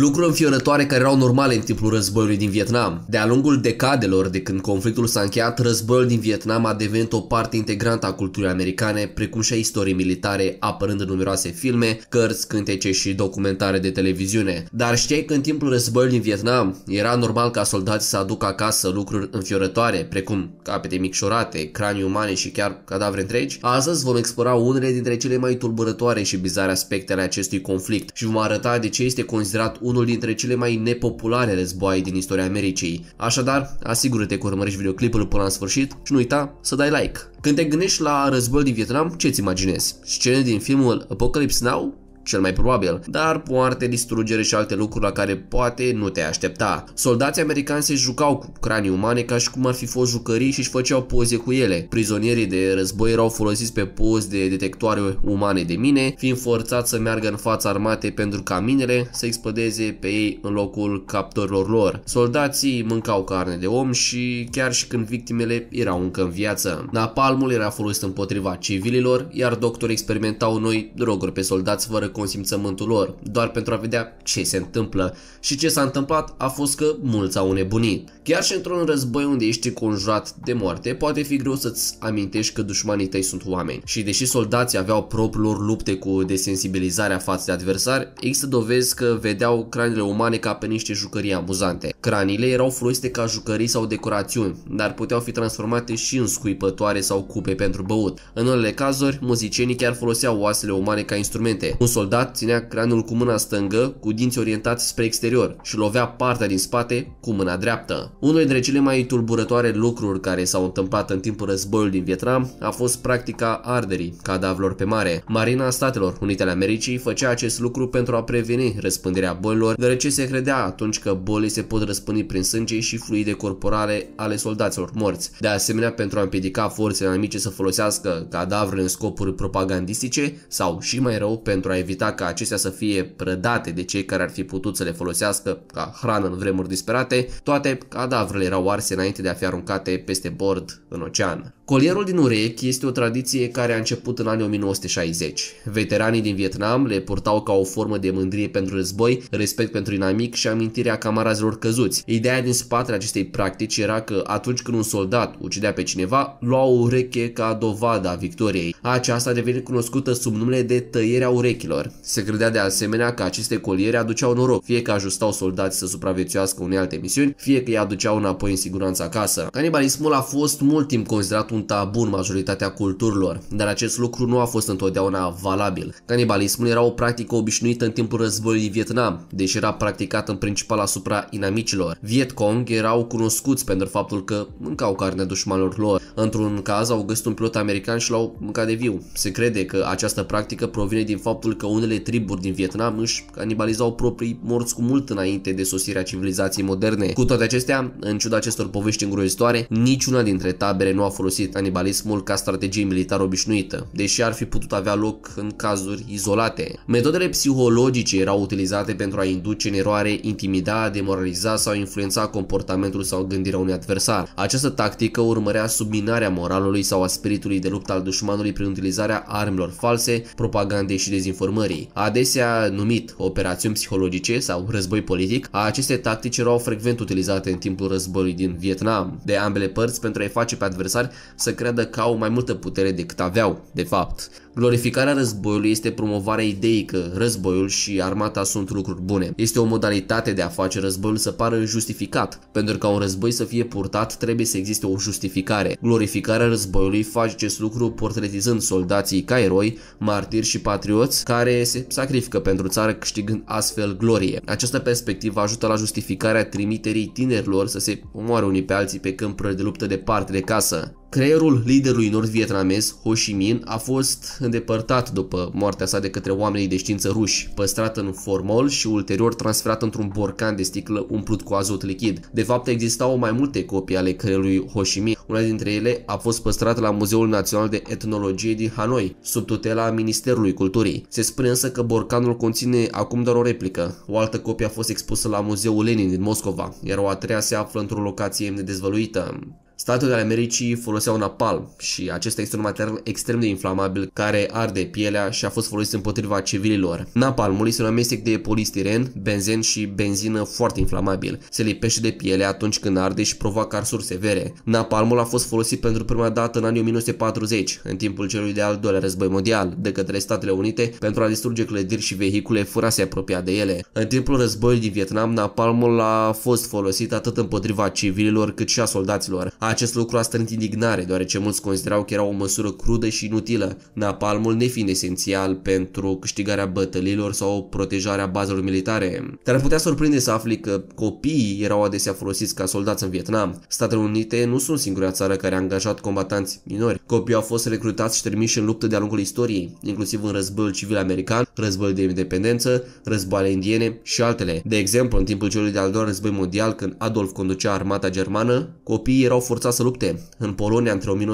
Lucruri înfiorătoare care erau normale în timpul războiului din Vietnam. De-a lungul decadelor de când conflictul s-a încheiat, războiul din Vietnam a devenit o parte integrantă a culturii americane, precum și a istoriei militare, apărând în numeroase filme, cărți, cântece și documentare de televiziune. Dar știi că în timpul războiului din Vietnam era normal ca soldații să aducă acasă lucruri înfiorătoare, precum capete micșorate, cranii umane și chiar cadavre întregi? Astăzi vom explora unele dintre cele mai tulburătoare și bizare aspecte ale acestui conflict și vom arăta de ce este considerat unul dintre cele mai nepopulare războaie din istoria Americii. Așadar, asigură-te că urmărești videoclipul până la sfârșit și nu uita să dai like. Când te gândești la războiul din Vietnam, ce-ți imaginezi? Scene din filmul Apocalypse Now? cel mai probabil, dar poarte, distrugere și alte lucruri la care poate nu te aștepta. Soldații americani se jucau cu cranii umane ca și cum ar fi fost jucării și își făceau poze cu ele. Prizonierii de război erau folosiți pe post de detectoare umane de mine, fiind forțați să meargă în fața armate pentru ca minele să explodeze pe ei în locul captorilor lor. Soldații mâncau carne de om și chiar și când victimele erau încă în viață. Napalmul era folosit împotriva civililor, iar doctorii experimentau noi droguri pe soldați fără consimțământul lor, doar pentru a vedea ce se întâmplă. Și ce s-a întâmplat a fost că mulți au nebunit. Chiar și într-un război unde ești conjurat de moarte, poate fi greu să-ți amintești că dușmanii tăi sunt oameni. Și deși soldații aveau propriul lor lupte cu desensibilizarea față de adversari, există dovezi că vedeau craniile umane ca pe niște jucării amuzante. Craniile erau folosite ca jucării sau decorațiuni, dar puteau fi transformate și în scuipătoare sau cupe pentru băut. În unele cazuri, muzicienii chiar foloseau oasele umane ca instrumente. Un soldat ținea craniul cu mâna stângă, cu dinți orientați spre exterior și lovea partea din spate cu mâna dreaptă. Unul dintre cele mai tulburătoare lucruri care s-au întâmplat în timpul războiului din Vietnam a fost practica arderii cadavrelor pe mare. Marina Statelor Unite ale Americii făcea acest lucru pentru a preveni răspândirea bolilor, deoarece se credea atunci că bolile se pot răspândi prin sânge și fluide corporale ale soldaților morți. De asemenea, pentru a împiedica forțele amice să folosească cadavrele în scopuri propagandistice sau și mai rău pentru a evita evita ca acestea să fie prădate de cei care ar fi putut să le folosească ca hrană în vremuri disperate, toate cadavrele erau arse înainte de a fi aruncate peste bord în ocean. Colierul din urechi este o tradiție care a început în anii 1960. Veteranii din Vietnam le purtau ca o formă de mândrie pentru război, respect pentru inamic și amintirea camarazilor căzuți. Ideea din spatele acestei practici era că atunci când un soldat ucidea pe cineva, lua o ureche ca dovada a victoriei. Aceasta a devenit cunoscută sub numele de tăierea urechilor. Hitler. Se credea de asemenea că aceste coliere aduceau noroc, fie că ajustau soldați să supraviețuiască unei alte misiuni, fie că îi aduceau înapoi în siguranță acasă. Canibalismul a fost mult timp considerat un tabu în majoritatea culturilor, dar acest lucru nu a fost întotdeauna valabil. Canibalismul era o practică obișnuită în timpul războiului Vietnam, deși era practicat în principal asupra inamicilor. Vietcong erau cunoscuți pentru faptul că mâncau carne dușmanilor lor. Într-un caz au găsit un pilot american și l-au mâncat de viu. Se crede că această practică provine din faptul că unele triburi din Vietnam își canibalizau proprii morți cu mult înainte de sosirea civilizației moderne. Cu toate acestea, în ciuda acestor povești îngrozitoare, niciuna dintre tabere nu a folosit canibalismul ca strategie militară obișnuită, deși ar fi putut avea loc în cazuri izolate. Metodele psihologice erau utilizate pentru a induce în eroare, intimida, demoraliza sau influența comportamentul sau gândirea unui adversar. Această tactică urmărea subminarea moralului sau a spiritului de luptă al dușmanului prin utilizarea armelor false, propagandei și dezinformării armării, adesea numit operațiuni psihologice sau război politic, aceste tactici erau frecvent utilizate în timpul războiului din Vietnam, de ambele părți pentru a-i face pe adversari să creadă că au mai multă putere decât aveau, de fapt. Glorificarea războiului este promovarea ideii că războiul și armata sunt lucruri bune. Este o modalitate de a face războiul să pară justificat. Pentru ca un război să fie purtat, trebuie să existe o justificare. Glorificarea războiului face acest lucru portretizând soldații ca eroi, martiri și patrioți care se sacrifică pentru țară câștigând astfel glorie. Această perspectivă ajută la justificarea trimiterii tinerilor să se omoare unii pe alții pe câmpuri de luptă departe de casă. Creierul liderului nord-vietnamez, Ho Chi Minh, a fost îndepărtat după moartea sa de către oamenii de știință ruși, păstrat în formol și ulterior transferat într-un borcan de sticlă umplut cu azot lichid. De fapt, existau mai multe copii ale creierului Ho Chi Minh. Una dintre ele a fost păstrată la Muzeul Național de Etnologie din Hanoi, sub tutela Ministerului Culturii. Se spune însă că borcanul conține acum doar o replică. O altă copie a fost expusă la Muzeul Lenin din Moscova, iar o a treia se află într-o locație nedezvăluită. Statele Americii foloseau napalm și acesta este un material extrem de inflamabil care arde pielea și a fost folosit împotriva civililor. Napalmul este un amestec de polistiren, benzen și benzină foarte inflamabil. Se lipește de piele atunci când arde și provoacă arsuri severe. Napalmul a fost folosit pentru prima dată în anii 1940, în timpul celui de-al doilea război mondial, de către Statele Unite pentru a distruge clădiri și vehicule fără a se apropia de ele. În timpul războiului din Vietnam, napalmul a fost folosit atât împotriva civililor cât și a soldaților. A acest lucru a strânt indignare, deoarece mulți considerau că era o măsură crudă și inutilă, napalmul nefiind esențial pentru câștigarea bătălilor sau protejarea bazelor militare. Dar putea surprinde să afli că copiii erau adesea folosiți ca soldați în Vietnam. Statele Unite nu sunt singura țară care a angajat combatanți minori. Copiii au fost recrutați și trimiși în luptă de-a lungul istoriei, inclusiv în războiul civil american, războiul de independență, războaiele indiene și altele. De exemplu, în timpul celui de-al doilea război mondial, când Adolf conducea armata germană, copiii erau forțați forța să lupte. În Polonia, între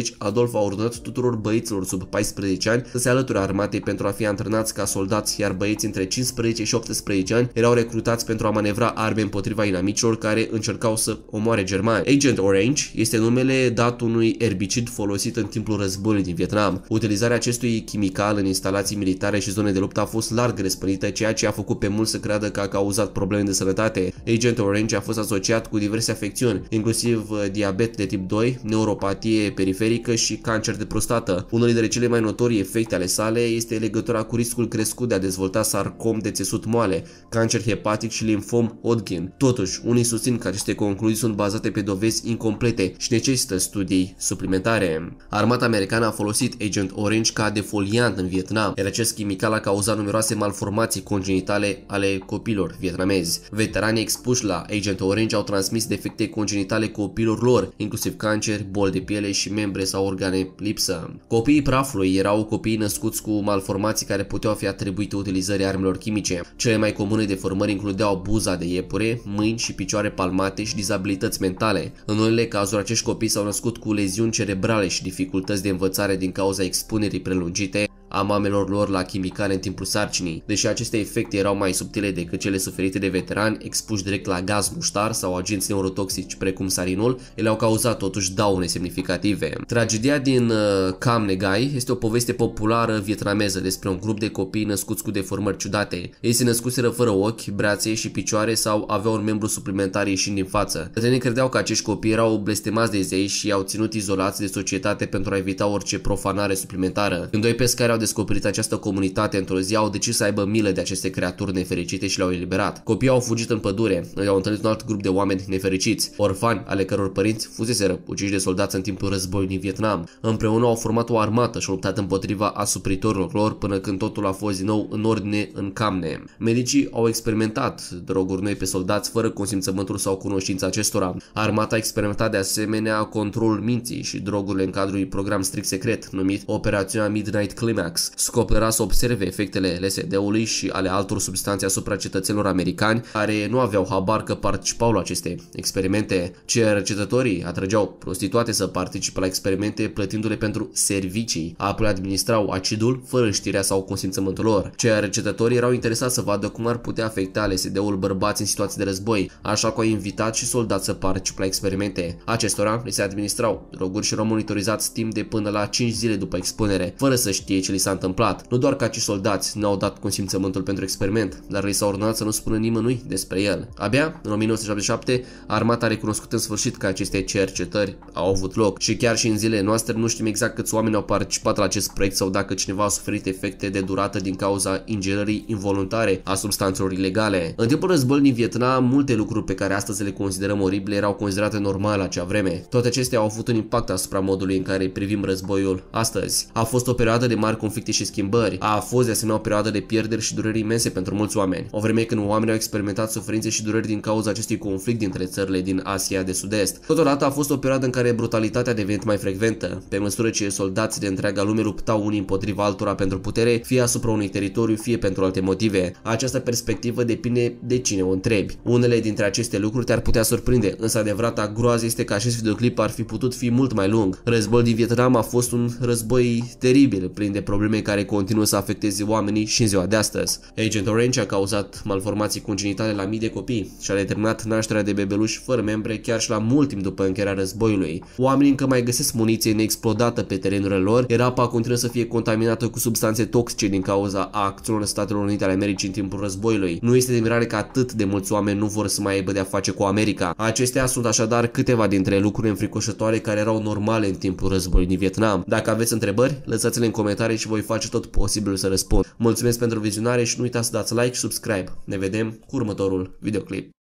1939-1940, Adolf a ordonat tuturor băieților sub 14 ani să se alăture armatei pentru a fi antrenați ca soldați, iar băieții între 15 și 18 ani erau recrutați pentru a manevra arme împotriva inamicilor care încercau să omoare germani. Agent Orange este numele dat unui erbicid folosit în timpul războiului din Vietnam. Utilizarea acestui chimical în instalații militare și zone de luptă a fost larg răspândită, ceea ce a făcut pe mulți să creadă că a cauzat probleme de sănătate. Agent Orange a fost asociat cu diverse afecțiuni, inclusiv uh, diabet de tip 2, neuropatie periferică și cancer de prostată. Unul dintre cele mai notorii efecte ale sale este legătura cu riscul crescut de a dezvolta sarcom de țesut moale, cancer hepatic și limfom Hodgkin. Totuși, unii susțin că aceste concluzii sunt bazate pe dovezi incomplete și necesită studii suplimentare. Armata americană a folosit Agent Orange ca defoliant în Vietnam, iar acest chimical a cauzat numeroase malformații congenitale ale copilor vietnamezi. Veteranii expuși la Agent Orange au transmis defecte congenitale genitale copiilor lor, inclusiv cancer, boli de piele și membre sau organe lipsă. Copiii prafului erau copii născuți cu malformații care puteau fi atribuite utilizării armelor chimice. Cele mai comune deformări includeau buza de iepure, mâini și picioare palmate și dizabilități mentale. În unele cazuri, acești copii s-au născut cu leziuni cerebrale și dificultăți de învățare din cauza expunerii prelungite a mamelor lor la chimicale în timpul sarcinii, deși aceste efecte erau mai subtile decât cele suferite de veterani expuși direct la gaz muștar sau agenți neurotoxici precum sarinul, ele au cauzat totuși daune semnificative. Tragedia din uh, Cam Negai este o poveste populară vietnameză despre un grup de copii născuți cu deformări ciudate. Ei se născuseră fără ochi, brațe și picioare sau aveau un membru suplimentar ieșind din față. Bătrânii credeau că acești copii erau blestemați de zei și i-au ținut izolați de societate pentru a evita orice profanare suplimentară. Când doi pescari au descoperit această comunitate într-o zi, au decis să aibă milă de aceste creaturi nefericite și le-au eliberat. Copiii au fugit în pădure, au întâlnit un alt grup de oameni nefericiți, orfani ale căror părinți fuseseră uciși de soldați în timpul războiului din Vietnam. Împreună au format o armată și au luptat împotriva asupritorilor lor până când totul a fost din nou în ordine în camne. Medicii au experimentat droguri noi pe soldați fără consimțământul sau cunoștința acestora. Armata a experimentat de asemenea controlul minții și drogurile în cadrul unui program strict secret numit Operațiunea Midnight Climax Xanax. Scopul era să observe efectele LSD-ului și ale altor substanțe asupra cetățenilor americani care nu aveau habar că participau la aceste experimente. Cercetătorii atrăgeau prostituate să participe la experimente plătindu-le pentru servicii, apoi administrau acidul fără știrea sau consimțământul lor. Cercetătorii erau interesați să vadă cum ar putea afecta LSD-ul bărbați în situații de război, așa că au invitat și soldați să participe la experimente. Acestora li se administrau droguri și erau monitorizați timp de până la 5 zile după expunere, fără să știe ce li s-a întâmplat. Nu doar că acești soldați n-au dat consimțământul pentru experiment, dar li s-a ordonat să nu spună nimănui despre el. Abia, în 1977, armata a recunoscut în sfârșit că aceste cercetări au avut loc și chiar și în zilele noastre nu știm exact câți oameni au participat la acest proiect sau dacă cineva a suferit efecte de durată din cauza ingerării involuntare a substanțelor ilegale. În timpul războiului din Vietnam, multe lucruri pe care astăzi le considerăm oribile erau considerate normale la acea vreme. Toate acestea au avut un impact asupra modului în care privim războiul astăzi. A fost o perioadă de mari conflicte conflicte și schimbări, a fost de asemenea o perioadă de pierderi și dureri imense pentru mulți oameni, o vreme când oamenii au experimentat suferințe și dureri din cauza acestui conflict dintre țările din Asia de Sud-Est. Totodată a fost o perioadă în care brutalitatea a devenit mai frecventă, pe măsură ce soldații de întreaga lume luptau unii împotriva altora pentru putere, fie asupra unui teritoriu, fie pentru alte motive. Această perspectivă depinde de cine o întrebi. Unele dintre aceste lucruri te-ar putea surprinde, însă adevărata groază este că acest videoclip ar fi putut fi mult mai lung. Războiul din Vietnam a fost un război teribil, plin de probleme probleme care continuă să afecteze oamenii și în ziua de astăzi. Agent Orange a cauzat malformații congenitale la mii de copii și a determinat nașterea de bebeluși fără membre chiar și la mult timp după încheierea războiului. Oamenii încă mai găsesc muniție neexplodată pe terenurile lor, iar apa continuă să fie contaminată cu substanțe toxice din cauza a acțiunilor Statelor Unite ale Americii în timpul războiului. Nu este de mirare că atât de mulți oameni nu vor să mai aibă de-a face cu America. Acestea sunt așadar câteva dintre lucruri înfricoșătoare care erau normale în timpul războiului din Vietnam. Dacă aveți întrebări, lăsați-le în comentarii și voi face tot posibilul să răspund. Mulțumesc pentru vizionare și nu uitați să dați like și subscribe. Ne vedem cu următorul videoclip.